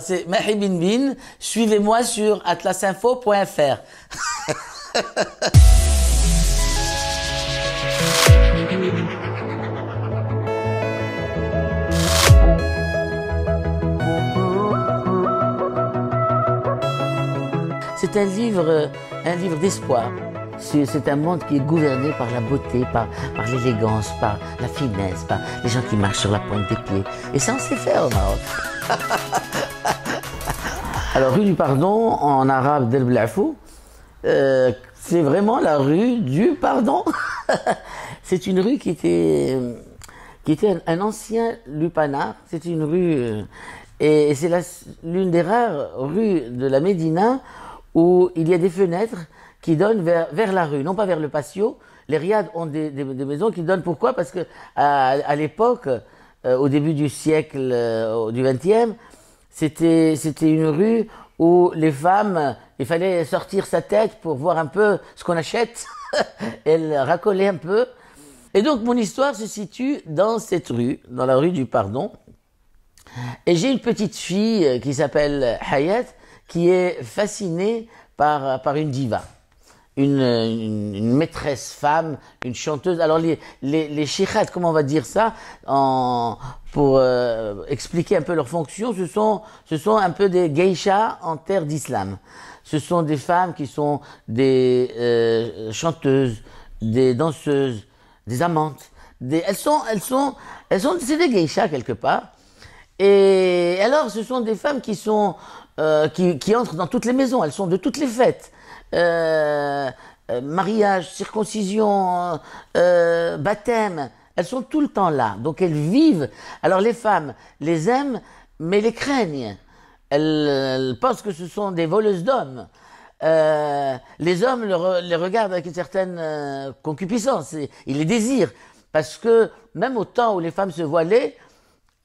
C'est Mahi Bin Suivez-moi sur atlasinfo.fr. C'est un livre, un livre d'espoir. C'est un monde qui est gouverné par la beauté, par, par l'élégance, par la finesse, par les gens qui marchent sur la pointe des pieds. Et ça, on sait faire au Maroc. Alors, rue du pardon, en arabe, Del Blafou, euh, c'est vraiment la rue du pardon. c'est une rue qui était, qui était un, ancien lupanar. C'est une rue, euh, et c'est l'une des rares rues de la Médina où il y a des fenêtres qui donnent vers, la rue, non pas vers le patio. Les riades ont des, maisons qui donnent. Pourquoi Parce que à, l'époque, euh, au début du siècle du XXe, c'était, c'était une rue où les femmes, il fallait sortir sa tête pour voir un peu ce qu'on achète. elle racolaient un peu. Et donc mon histoire se situe dans cette rue, dans la rue du Pardon. Et j'ai une petite fille qui s'appelle Hayat, qui est fascinée par, par une diva une, une, maîtresse femme, une chanteuse. Alors les les, les comment on va dire ça en, pour euh, expliquer un peu leur fonction, ce sont ce sont un peu des geishas en terre d'islam. Ce sont des femmes qui sont des euh, chanteuses, des danseuses, des amantes. Des, elles sont elles sont elles sont c'est des geishas quelque part et alors, ce sont des femmes qui sont euh, qui, entrent dans toutes les maisons. Elles sont de toutes les fêtes. Euh, euh mariage, circoncision, euh, baptême. Elles sont tout le temps là. Donc elles vivent. Alors les femmes les aiment, mais les craignent. Elles, pensent que ce sont des voleuses d'hommes. les hommes les regardent avec une certaine concupiscence. Et, ils les désirent. Parce que même au temps où les femmes se voilaient,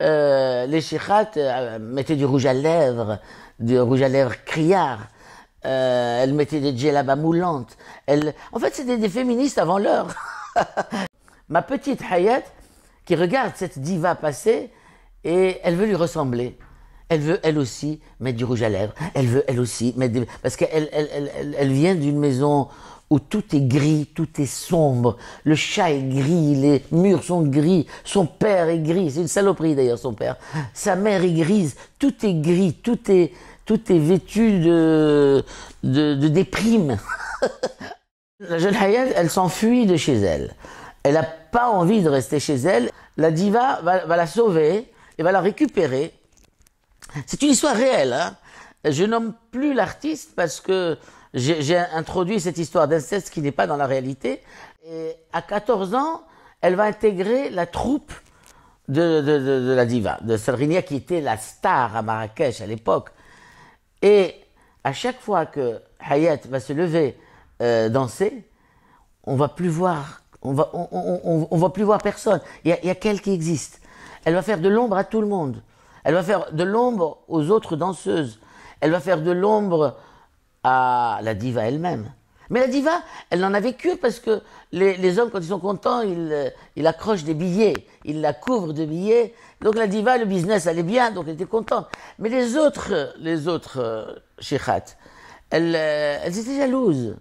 euh, les chichates euh, mettaient du rouge à lèvres, du rouge à lèvres criard. Euh, elles mettaient des djellabas moulantes. Elle, En fait, c'était des féministes avant l'heure. Ma petite Hayat, qui regarde cette diva passer, et elle veut lui ressembler. Elle veut, elle aussi, mettre du rouge à lèvres. Elle veut, elle aussi, mettre des... Parce qu'elle elle, elle, elle, vient d'une maison où tout est gris, tout est sombre, le chat est gris, les murs sont gris, son père est gris, c'est une saloperie d'ailleurs son père, sa mère est grise, tout est gris, tout est, tout est vêtu de, de, déprime. La jeune Hayat, elle s'enfuit de chez elle. Elle n'a pas envie de rester chez elle. La diva va, la sauver et va la récupérer. C'est une histoire réelle. Hein. Je nomme plus l'artiste parce que j'ai introduit cette histoire d'inceste qui n'est pas dans la réalité. Et à 14 ans, elle va intégrer la troupe de, la diva, de Salrinia, qui était la star à Marrakech à l'époque. Et à chaque fois que Hayat va se lever, euh, danser, on va plus on va, on, va plus voir personne. Il y y a qu'elle qui existe. Elle va faire de l'ombre à tout le monde. Elle va faire de l'ombre aux autres danseuses. Elle va faire de l'ombre la diva elle-même. Mais la diva, elle n'en a vécu parce que les, hommes, quand ils sont contents, euh, ils, accrochent des billets, ils la couvrent de billets. Donc la diva, le business allait bien, donc elle était contente. Mais les autres, les autres euh, euh, elles, étaient jalouses.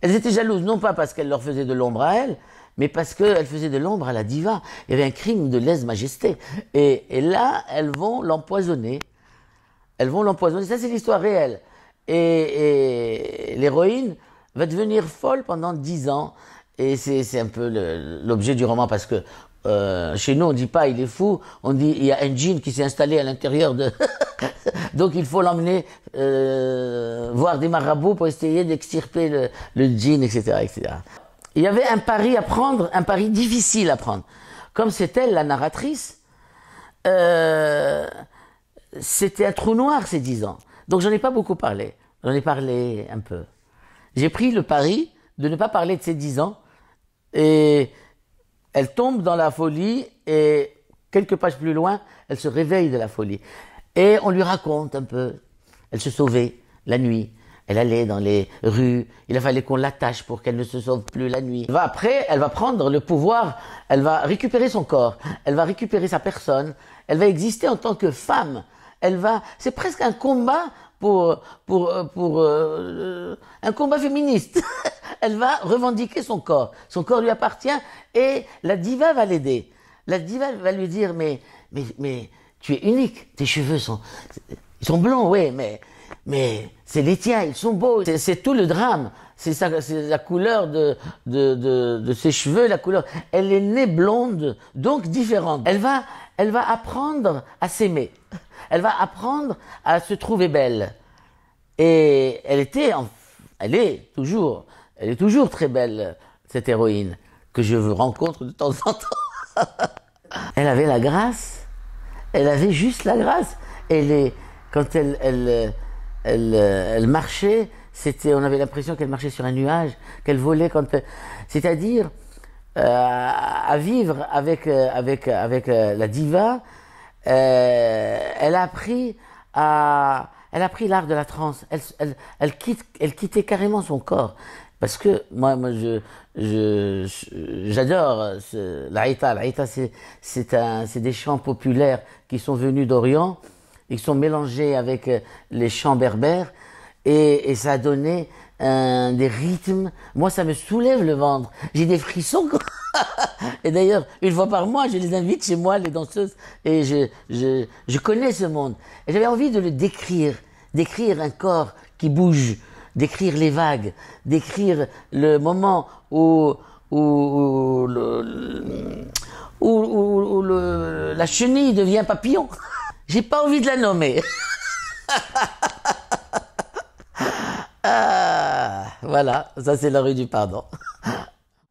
Elles étaient jalouses, non pas parce qu'elles leur faisaient de l'ombre à elles, mais parce qu'elles faisaient de l'ombre à la diva. Il y avait un crime de lèse-majesté. Et, et là, elles vont l'empoisonner. Elles vont l'empoisonner. Ça, c'est l'histoire réelle et, l'héroïne va devenir folle pendant dix ans. Et c'est un peu l'objet du roman parce que euh, chez nous on dit pas il est fou, on dit il y a un jean qui s'est installé à l'intérieur de. Donc il faut l'emmener euh, voir des marabouts pour essayer d'extirper le, le etc., etc. Il y avait un pari à prendre, un pari difficile à prendre. Comme c'est elle la narratrice, euh, c'était un trou noir ces dix ans. Donc j'en ai pas beaucoup parlé. J'en ai parlé un peu. J'ai pris le pari de ne pas parler de ses dix ans. Et elle tombe dans la folie et quelques pages plus loin, elle se réveille de la folie. Et on lui raconte un peu. Elle se sauvait la nuit. Elle allait dans les rues. Il a fallait qu'on l'attache pour qu'elle ne se sauve plus la nuit. après, elle va prendre le pouvoir. Elle va récupérer son corps. Elle va récupérer sa personne. Elle va exister en tant que femme. Elle va, c'est presque un combat pour, pour, euh, pour euh, un combat féministe. elle va revendiquer son corps. Son corps lui appartient et la diva va l'aider. La diva va lui dire mais mais mais tu es unique. Tes cheveux sont ils sont blonds, oui, mais mais c'est les tiens, ils sont beaux. C'est tout le drame. C'est la couleur de, de, de, de ses cheveux, la couleur. Elle est née blonde, donc différente. Elle va elle va apprendre à s'aimer. Elle va apprendre à se trouver belle. Et elle était, elle est toujours, elle est toujours très belle, cette héroïne, que je rencontre de temps en temps. elle avait la grâce. Elle avait juste la grâce. Elle est, quand elle, elle, marchait, c'était, on avait l'impression qu'elle marchait sur un nuage, qu'elle volait quand, c'est-à-dire, euh, à vivre avec, euh, avec, euh, avec la diva, elle a appris à, elle a l'art de la transe. Elle, quitte, elle quittait carrément son corps. Parce que moi, moi je, j'adore l'Aïta. L'Aïta, c'est, un, des chants populaires qui sont venus d'Orient ils sont mélangés avec les chants berbères. Et, et ça a donné euh, des rythmes. Moi, ça me soulève le ventre. J'ai des frissons. et d'ailleurs, une fois par mois, je les invite chez moi, les danseuses, et je, je, je connais ce monde. Et j'avais envie de le décrire, d'écrire un corps qui bouge, d'écrire les vagues, d'écrire le moment où, où, où, le, où le, la chenille devient papillon. J'ai pas envie de la nommer. Voilà, ça c'est la rue du pardon.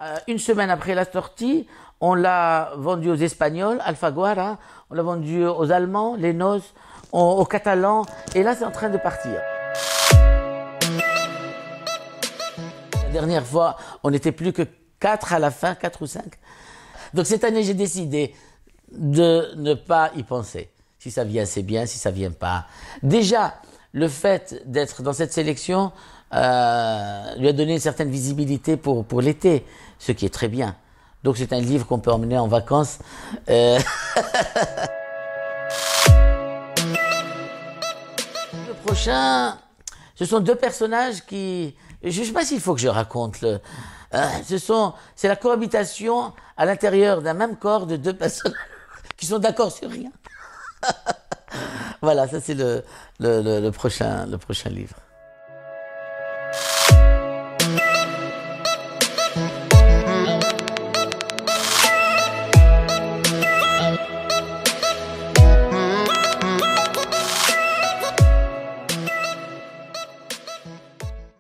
Euh, une semaine après la sortie, on l'a vendu aux Espagnols, Alfaguara, on l'a vendu aux Allemands, les Noces, aux Catalans, et là c'est en train de partir. La dernière fois, on n'était plus que 4 à la fin, 4 ou 5. Donc cette année, j'ai décidé de ne pas y penser. Si ça vient, c'est bien, si ça vient pas. Déjà, le fait d'être dans cette sélection euh, lui a donné une certaine visibilité pour, pour l'été, ce qui est très bien. Donc c'est un livre qu'on peut emmener en vacances. Euh... le prochain, ce sont deux personnages qui... Je ne sais pas s'il faut que je raconte euh, ce sont, c'est la cohabitation à l'intérieur d'un même corps de deux personnes qui sont d'accord sur rien. voilà, ça c'est le, le, le prochain, le prochain livre.